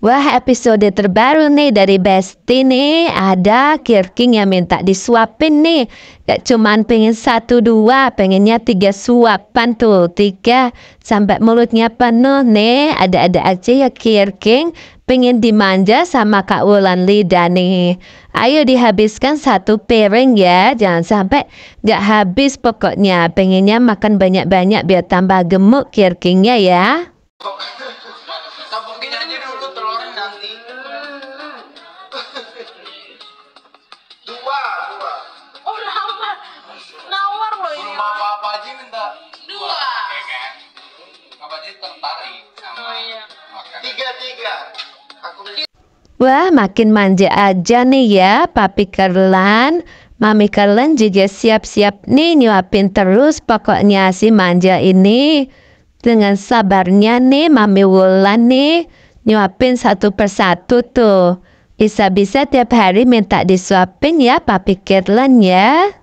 Wah episode terbaru nih dari Besti nih Ada Kirking yang minta disuapin nih Gak cuman pengen satu dua Pengennya tiga suapan tuh Tiga sampai mulutnya penuh nih Ada-ada aja ya Kirking Pengen dimanja sama Kak Wulan Lida nih Ayo dihabiskan satu piring ya Jangan sampai gak habis pokoknya Pengennya makan banyak-banyak biar tambah gemuk Kirkingnya ya ini aja dulu telur nanti dua, dua. Oh nawar, nawar loh ini. Mama apa apa aja minta dua. dua. kan? Apa aja tertarik sama oh, iya. Tiga, tiga. Aku Wah, makin manja aja nih ya, Papi Kerlan. Mami Kerlan juga siap-siap nih nyuapin terus pokoknya si manja ini dengan sabarnya nih Mami Wulan nih nyuapin satu persatu tuh. Isa bisa tiap hari minta disuapin ya Papi Kirlan ya.